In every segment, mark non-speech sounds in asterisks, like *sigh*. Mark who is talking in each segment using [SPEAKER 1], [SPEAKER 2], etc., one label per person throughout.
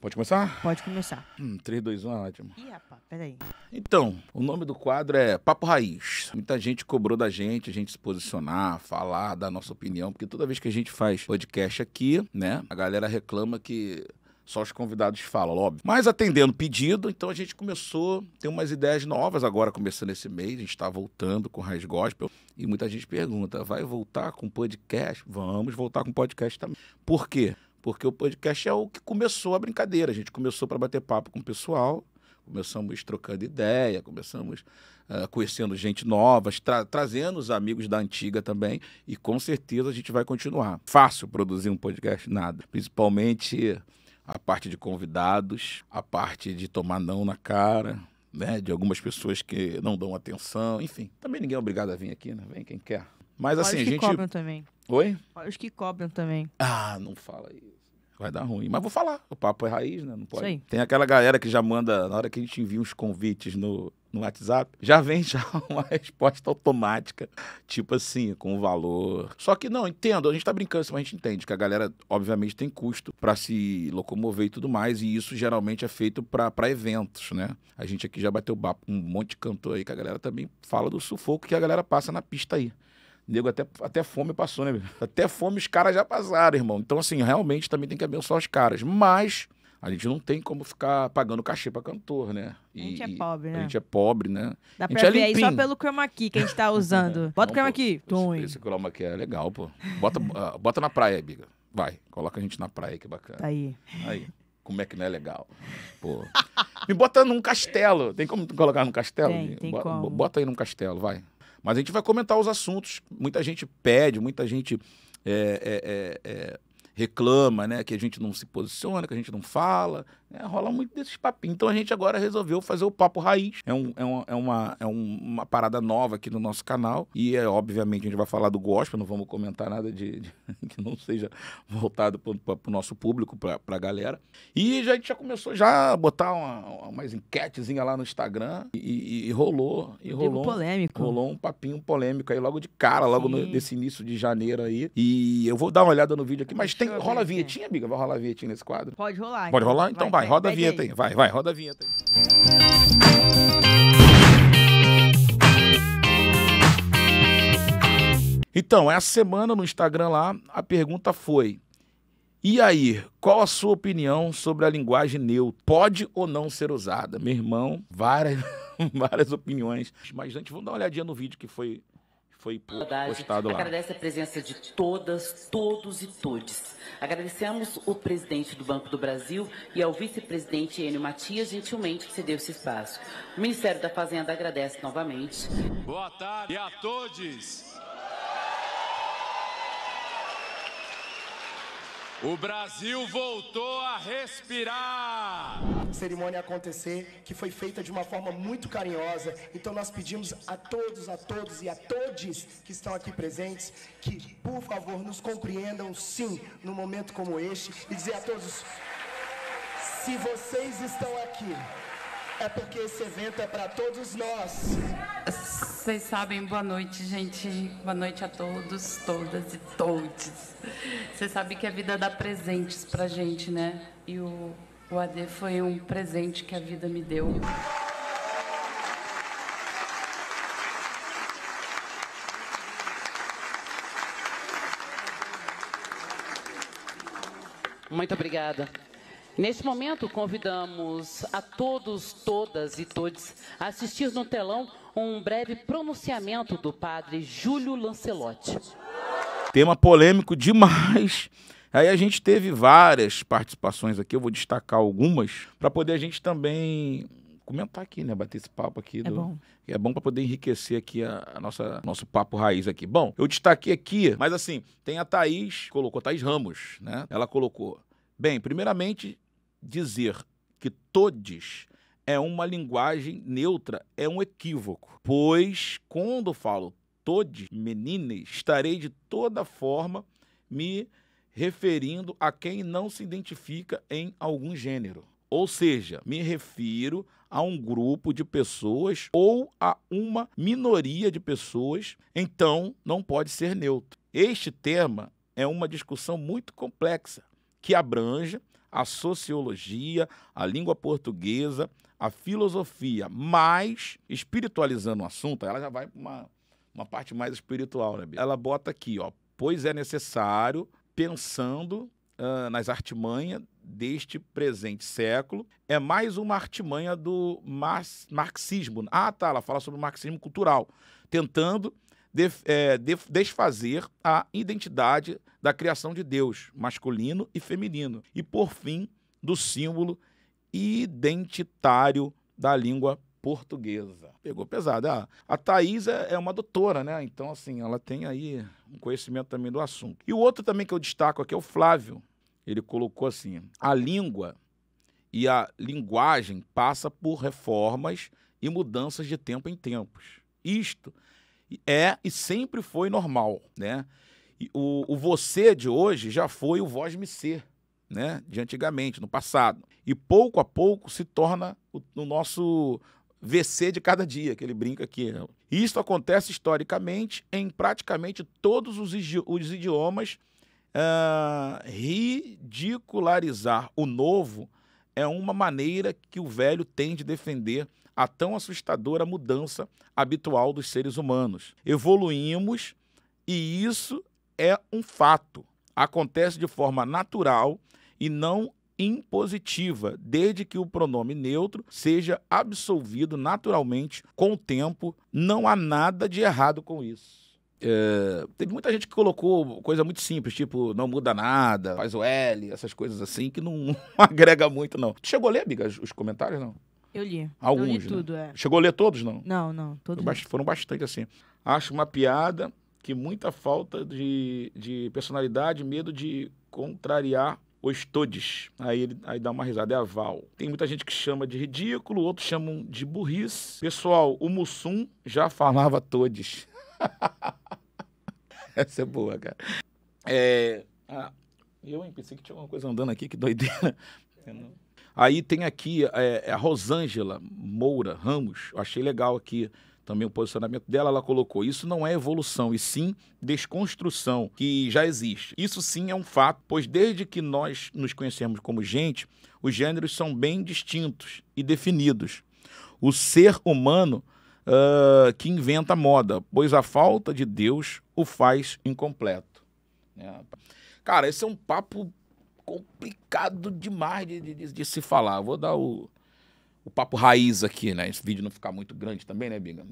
[SPEAKER 1] Pode começar? Pode começar. Hum, 3, 2, 1 ótimo. Ih, rapaz, peraí. Então, o nome do quadro é Papo Raiz. Muita gente cobrou da gente, a gente se posicionar, falar, dar nossa opinião, porque toda vez que a gente faz podcast aqui, né, a galera reclama que só os convidados falam, óbvio. Mas atendendo pedido, então a gente começou, tem umas ideias novas agora, começando esse mês, a gente está voltando com Raiz Gospel, e muita gente pergunta, vai voltar com podcast? Vamos voltar com podcast também. Por quê? porque o podcast é o que começou a brincadeira. A gente começou para bater papo com o pessoal, começamos trocando ideia, começamos uh, conhecendo gente nova, tra trazendo os amigos da antiga também, e com certeza a gente vai continuar. Fácil produzir um podcast? Nada. Principalmente a parte de convidados, a parte de tomar não na cara, né? De algumas pessoas que não dão atenção, enfim. Também ninguém é obrigado a vir aqui, né? Vem quem quer. Mas assim, a gente. Cobram também. Oi? Os que cobram também. Ah, não fala isso. Vai dar ruim. Mas vou falar. O papo é raiz, né? Não pode. Sim. Tem aquela galera que já manda, na hora que a gente envia uns convites no, no WhatsApp, já vem já *laughs* uma resposta automática, tipo assim, com valor. Só que não, entendo, a gente tá brincando, mas a gente entende que a galera, obviamente, tem custo para se locomover e tudo mais, e isso geralmente é feito para eventos, né? A gente aqui já bateu papo com um monte de cantor aí, que a galera também fala do sufoco que a galera passa na pista aí. Nego até, até fome passou, né? Até fome os caras já passaram, irmão. Então, assim, realmente também tem que abençoar os caras. Mas a gente não tem como ficar pagando cachê pra cantor, né? E, a gente é pobre, né? A gente é pobre, né? Dá pra é ver aí só pelo chroma key que a gente tá usando. *laughs* Bota não, o chroma key. Pô, esse, esse chroma key é legal, pô. Bota, uh, bota na praia, Biga. Vai, coloca a gente na praia, que bacana. Tá aí. Aí como é que não é legal? Pô. Me bota num castelo. Tem como colocar num castelo? Tem, tem bota, como. bota aí num castelo, vai. Mas a gente vai comentar os assuntos. Muita gente pede, muita gente é, é, é, reclama, né? Que a gente não se posiciona, que a gente não fala, é, rola muito desses papinhos. Então a gente agora resolveu fazer o Papo Raiz. É, um, é, uma, é, uma, é uma parada nova aqui no nosso canal. E, é, obviamente, a gente vai falar do gospel, não vamos comentar nada de, de *laughs* que não seja voltado para o nosso público, para a galera. E já, a gente já começou já a botar uma, umas enquetezinha lá no Instagram e, e, e rolou. E rolou um, polêmico. Rolou um papinho polêmico aí logo de cara, logo no, desse início de janeiro aí. E eu vou dar uma olhada no vídeo aqui, mas tem, rola a vinhetinha, amiga? Vai rolar a vinhetinha nesse quadro? Pode rolar. Pode então. rolar? Então vai. vai vai, roda a vinheta aí. aí. Vai, vai, roda a vinheta aí. Então, essa semana no Instagram lá, a pergunta foi: E aí, qual a sua opinião sobre a linguagem neutra? Pode ou não ser usada? Meu irmão, várias, *laughs* várias opiniões. Mas antes, vamos dar uma olhadinha no vídeo que foi foi postado lá. Agradece a presença de todas, todos e todes. Agradecemos o presidente do Banco do Brasil e ao vice-presidente Enio Matias, gentilmente, que cedeu esse espaço. O Ministério da Fazenda agradece novamente. Boa tarde a todos. O Brasil voltou a respirar cerimônia acontecer, que foi feita de uma forma muito carinhosa. Então nós pedimos a todos, a todos e a todes que estão aqui presentes que, por favor, nos compreendam sim num momento como este e dizer a todos: se vocês estão aqui, é porque esse evento é para todos nós. Vocês sabem, boa noite, gente. Boa noite a todos, todas e todos. Vocês sabem que a vida dá presentes pra gente, né? E o o AD foi um presente que a vida me deu. Muito obrigada. Neste momento, convidamos a todos, todas e todos a assistir no telão um breve pronunciamento do padre Júlio Lancelotti. Tema polêmico demais Aí a gente teve várias participações aqui, eu vou destacar algumas, para poder a gente também comentar aqui, né? Bater esse papo aqui. É do... É bom. É bom para poder enriquecer aqui a, a, nossa nosso papo raiz aqui. Bom, eu destaquei aqui, mas assim, tem a Thaís, colocou, Thaís Ramos, né? Ela colocou. Bem, primeiramente, dizer que todes é uma linguagem neutra é um equívoco, pois quando falo todes, menines, estarei de toda forma me referindo a quem não se identifica em algum gênero. Ou seja, me refiro a um grupo de pessoas ou a uma minoria de pessoas, então não pode ser neutro. Este tema é uma discussão muito complexa que abrange a sociologia, a língua portuguesa, a filosofia, mas espiritualizando o assunto, ela já vai para uma, uma parte mais espiritual, né? Ela bota aqui, ó, pois é necessário pensando uh, nas artimanhas deste presente século. É mais uma artimanha do marxismo. Ah, tá, ela fala sobre o marxismo cultural, tentando é, desfazer a identidade da criação de Deus, masculino e feminino. E, por fim, do símbolo identitário da língua portuguesa. Pegou pesado. Ah, a Thais é, é, uma doutora, né? Então, assim, ela tem aí um conhecimento também do assunto. E o outro também que eu destaco aqui é o Flávio. Ele colocou assim: a língua e a linguagem passa por reformas e mudanças de tempo em tempos. Isto é e sempre foi normal, né? O, o você de hoje já foi o vós me ser, né? De antigamente, no passado. E pouco a pouco se torna o, o nosso VC de cada dia, que ele brinca aqui. Né? Isso acontece historicamente em praticamente todos os, os idiomas. Uh, ridicularizar o novo é uma maneira que o velho tem de defender a tão assustadora mudança habitual dos seres humanos. Evoluímos e isso é um fato. Acontece de forma natural e não impositiva, desde que o pronome neutro seja absolvido naturalmente com o tempo. Não há nada de errado com isso. É, teve muita gente que colocou coisa muito simples, tipo, não muda nada, faz o L, essas coisas assim, que não, *laughs* agrega muito, não. Chegou a ler, amiga, os comentários, não? Eu li. Alguns. Eu li né? tudo, né? é. Chegou a ler todos, não? Não, não. Todos. Foram bastante assim. Acho uma piada que muita falta de, de personalidade, medo de contrariar os todes. Aí ele aí dá uma risada, é a Val. Tem muita gente que chama de ridículo, outros chamam de burrice. Pessoal, o Mussum já falava todes. *laughs* Essa é boa, cara. É... Ah, eu hein, pensei que tinha alguma coisa andando aqui, que doideira. Aí tem aqui é, é, a Rosângela Moura Ramos, eu achei legal aqui também o posicionamento dela, ela colocou: isso não é evolução, e sim desconstrução que já existe. Isso sim é um fato, pois desde que nós nos conhecemos como gente, os gêneros são bem distintos e definidos. O ser humano uh, que inventa moda, pois a falta de Deus o faz incompleto. É, Cara, esse é um papo complicado demais de, de, de se falar. Vou dar o, o papo raiz aqui, né? Esse vídeo não ficar muito grande também, né, Biga?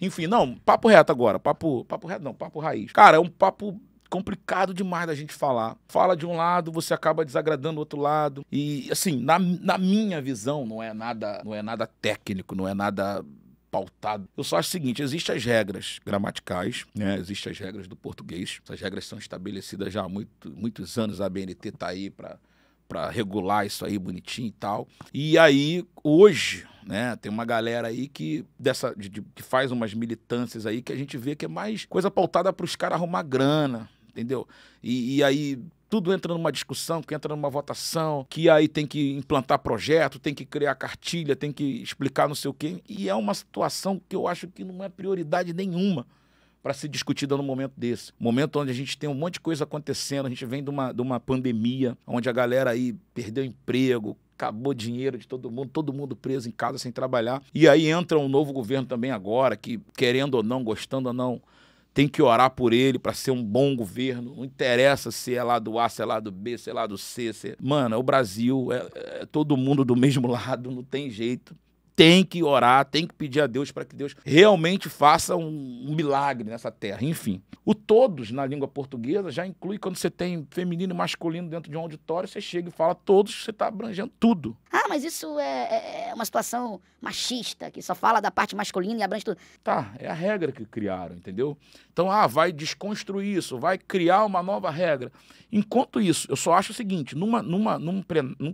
[SPEAKER 1] Enfim, não, papo reto agora. Papo, papo reto não, papo raiz. Cara, é um papo complicado demais da gente falar. Fala de um lado, você acaba desagradando o outro lado. E assim, na, na minha visão, não é nada, não é nada técnico, não é nada pautado. Eu só acho o seguinte: existem as regras gramaticais, né? Existem as regras do português. Essas regras são estabelecidas já há muito, muitos anos. A BNT tá aí para para regular isso aí bonitinho e tal. E aí, hoje, né, tem uma galera aí que, dessa, de, de, que faz umas militâncias aí que a gente vê que é mais coisa pautada para os caras arrumar grana, entendeu? E, e aí tudo entra numa discussão, que entra numa votação, que aí tem que implantar projeto, tem que criar cartilha, tem que explicar não sei o quê. E é uma situação que eu acho que não é prioridade nenhuma para ser discutida num momento desse. Momento onde a gente tem um monte de coisa acontecendo, a gente vem de uma, de uma pandemia, onde a galera aí perdeu emprego, acabou dinheiro de todo mundo, todo mundo preso em casa sem trabalhar. E aí entra um novo governo também agora, que querendo ou não, gostando ou não, tem que orar por ele para ser um bom governo. Não interessa se é lá do A, se é lá do B, se é lá do C. Se é- Mano, é o Brasil, é, é todo mundo do mesmo *laughs* lado, não tem jeito tem que orar, tem que pedir a Deus para que Deus realmente faça um, um, milagre nessa terra. Enfim, o todos na língua portuguesa já inclui quando você tem feminino e masculino dentro de um auditório, você chega e fala todos, você está abrangendo tudo. Ah, mas isso é, é, é, uma situação machista, que só fala da parte masculina e abrange tudo. Tá, é a regra que criaram, entendeu? Então, ah, vai desconstruir isso, vai criar uma nova regra. Enquanto isso, eu só acho o seguinte: numa, numa, num,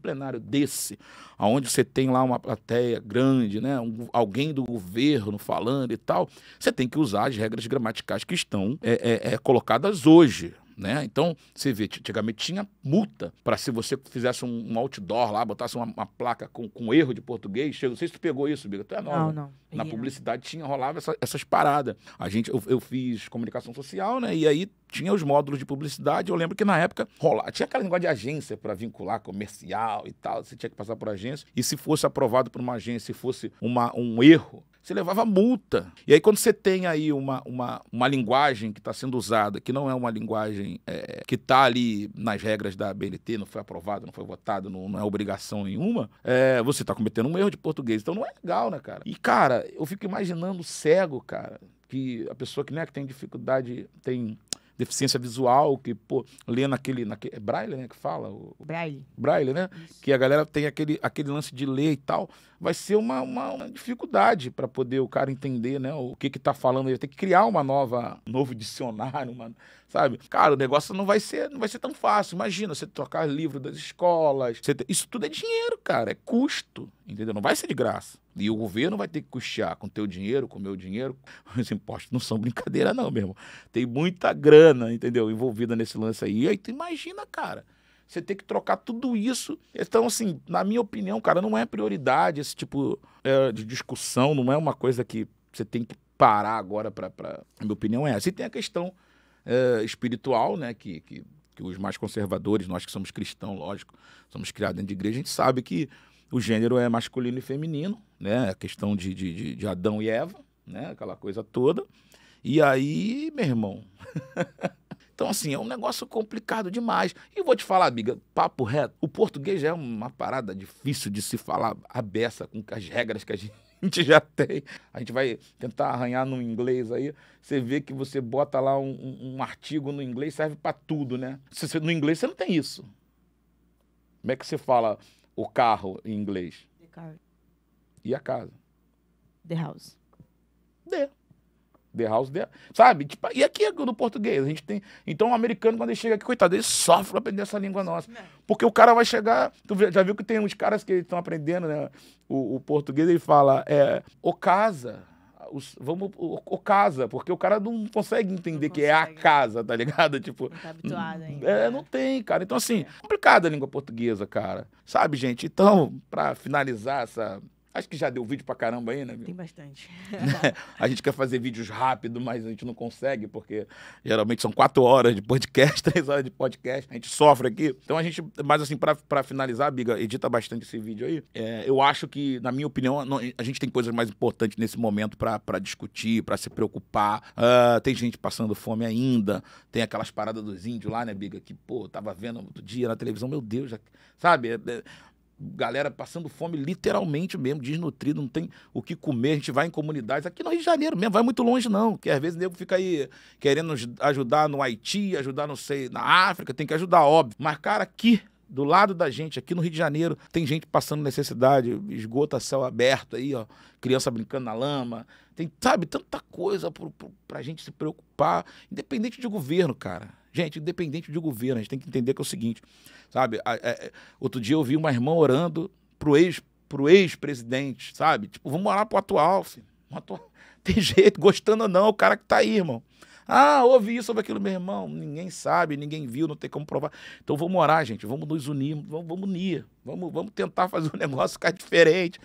[SPEAKER 1] plenário desse, onde você tem lá uma plateia grande, né, um, alguém do governo falando e tal, você tem que usar as regras gramaticais que estão é, é, é, colocadas hoje. Né? Então, você vê, antigamente tinha multa para se você fizesse um outdoor lá, botasse uma, uma placa com, com, erro de português. não sei se tu pegou isso, Biga, tu é nova. Não, não. Na publicidade tinha, rolava essa, essas paradas. A gente, eu, eu, fiz comunicação social, né? E aí tinha os módulos de publicidade. Eu lembro que na época rolava. Tinha aquele negócio de agência para vincular comercial e tal. Você tinha que passar por agência. E se fosse aprovado por uma agência, se fosse uma, um erro, você levava multa. E aí, quando você tem aí uma, uma, uma linguagem que está sendo usada, que não é uma linguagem é, que está ali nas regras da BNT, não foi aprovada, não foi votada, não, não, é obrigação nenhuma, é, você está cometendo um erro de português. Então não é legal, né, cara? E, cara, eu fico imaginando cego, cara, que a pessoa que, né, que tem dificuldade, tem deficiência visual, que, pô, lê naquele. naquele é braille, né? Que fala? O, braille. Braille, né? Isso. Que a galera tem aquele, aquele lance de ler e tal. Vai ser uma, uma, uma dificuldade para poder o cara entender, né? O que que tá falando. Ele tem que criar uma nova, um novo dicionário, uma sabe? Cara, o negócio não vai ser, não vai ser tão fácil. Imagina você trocar livro das escolas. Ter... Isso tudo é dinheiro, cara. É custo, entendeu? Não vai ser de graça. E o governo vai ter que custear com teu dinheiro, com meu dinheiro. *laughs* Os impostos não são brincadeira, não, meu irmão. Tem muita grana, entendeu? Envolvida nesse lance aí. aí tu imagina, cara. Você tem que trocar tudo isso. Então, assim, na minha opinião, cara, não é prioridade esse tipo é, de discussão, não é uma coisa que você tem que parar agora para. Pra... minha opinião é essa. E tem a questão é, espiritual, né? Que, que, que, os mais conservadores, nós que somos cristãos, lógico, somos criados dentro de igreja, a gente sabe que o gênero é masculino e feminino, né? A questão de, de, de Adão e Eva, né? Aquela coisa toda. E aí, meu irmão. *laughs* então, assim, é um negócio complicado demais. E vou te falar, amiga, papo reto, o português é uma parada difícil de se falar a beça com as regras que a gente. *laughs* gente já tem. A gente vai tentar arranhar no inglês aí. Você vê que você bota lá um, um artigo no inglês, serve para tudo, né? Você, no inglês você não tem isso. Como é que você fala o carro em inglês? The car. E a casa? The house. The. The House, the... sabe? Tipo, e aqui é no português, a gente tem. Então o americano, quando ele chega aqui, coitado, ele sofre pra aprender essa língua nossa. É. Porque o cara vai chegar. Tu já viu que tem uns caras que estão aprendendo, né? O, o, português, ele fala, é, o casa. Os, vamos, o, o, casa, porque o cara não consegue entender não consegue. que é a casa, tá ligado? *laughs* Tipo, não tá habituado ainda. É, né? não tem, cara. Então, assim, é. complicada a língua portuguesa, cara. Sabe, gente? Então, para finalizar essa Acho que já deu vídeo pra caramba aí, né? Viu? Tem bastante. *laughs* a gente quer fazer vídeos rápido, mas a gente não consegue, porque geralmente são quatro horas de podcast, *laughs* três horas de podcast. A gente sofre aqui. Então a gente, mas assim, para finalizar, Biga, edita bastante esse vídeo aí. É, eu acho que, na minha opinião, não, a gente tem coisas mais importantes nesse momento para discutir, para se preocupar. Uh, tem gente passando fome ainda, tem aquelas paradas dos índios lá, né, Biga? Que, pô, tava vendo outro dia na televisão, meu Deus, já, sabe? É, é, galera passando fome literalmente mesmo, desnutrido, não tem o que comer. A gente vai em comunidades, aqui no Rio de Janeiro mesmo, vai muito longe não, que às vezes o nego fica aí querendo ajudar no Haiti, ajudar, não sei, na África, tem que ajudar, óbvio. Mas, cara, aqui do lado da gente, aqui no Rio de Janeiro, tem gente passando necessidade, esgoto a céu aberto aí, ó, criança brincando na lama. Tem, sabe, tanta coisa para a gente se preocupar, independente de governo, cara. Gente, independente de governo, a gente tem que entender que é o seguinte, sabe? A, a, é, é, outro dia eu vi uma irmã orando pro ex pro ex-presidente, sabe? Tipo, vamos orar pro atual, filho. Atual... *laughs* Tem jeito, gostando ou não, o cara que tá aí, irmão. Ah, ouvi isso, ouvi aquilo, meu irmão. Ninguém sabe, ninguém viu, não tem como provar. Então vamos orar, gente. Vamos nos unir, vamos, vamos unir. Vamos, vamos tentar fazer o um *laughs* negócio ficar diferente.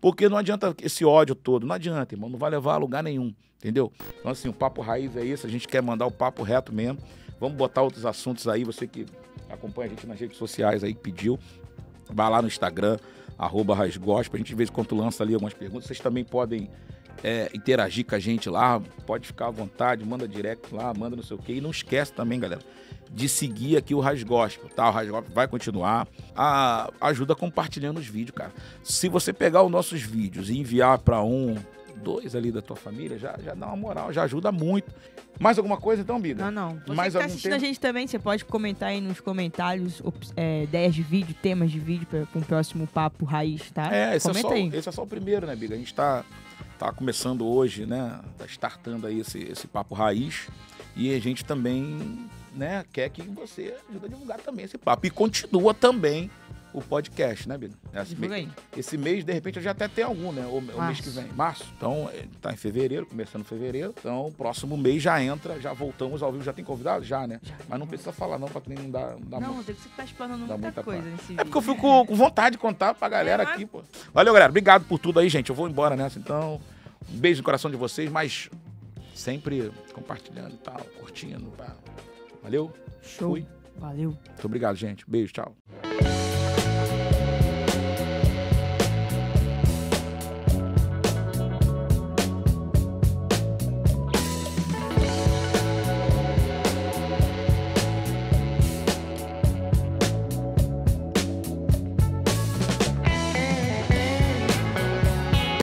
[SPEAKER 1] Porque não adianta esse ódio todo, não adianta, irmão. Não vai levar a lugar nenhum, entendeu? Então, assim, o papo raiz é isso. A gente quer mandar o papo reto mesmo. Vamos botar outros assuntos aí, você que acompanha a gente nas redes sociais aí, pediu. vai lá no Instagram, arroba rasgospa. A gente de vez em quando lança ali algumas perguntas. Vocês também podem é, interagir com a gente lá. Pode ficar à vontade, manda direto lá, manda não sei o quê. E não esquece também, galera, de seguir aqui o Rasgospa, tá? O Rasgospa vai continuar. A, ajuda compartilhando os vídeos, cara. Se você pegar os nossos vídeos e enviar para um dois ali da tua família, já, já dá uma moral, já ajuda muito. Mais alguma coisa então, Biga? Não, não. Você Mais que tá assistindo tempo? a gente também, você pode comentar aí nos comentários é, ideias de vídeo, temas de vídeo para um próximo papo raiz, tá? É, esse, é Comenta é só, aí. esse é só o primeiro, né, Biga? A gente tá, tá começando hoje, né? Tá startando aí esse, esse papo raiz. E a gente também né, quer que você ajude a divulgar também esse papo. E continua também o podcast, né, Bino? Esse, mês, esse mês, de repente, eu já até tenho algum, né? O, mês que vem. Março. Então, é, tá em fevereiro, começando fevereiro. Então, próximo mês já entra, já voltamos ao vivo. Já tem convidado? Já, né? Já. Mas não precisa falar, não, pra que nem dá. dá não, tem que você tá explorando muita, coisa nesse vídeo. É porque eu fico com vontade de contar pra galera é, mas... aqui, pô. Valeu, galera. Obrigado por tudo aí, gente. Eu vou embora nessa, então. Um beijo no coração de vocês, mas sempre compartilhando e tal, curtindo. Valeu? Show. Fui. Valeu. Muito obrigado, gente. Beijo, tchau.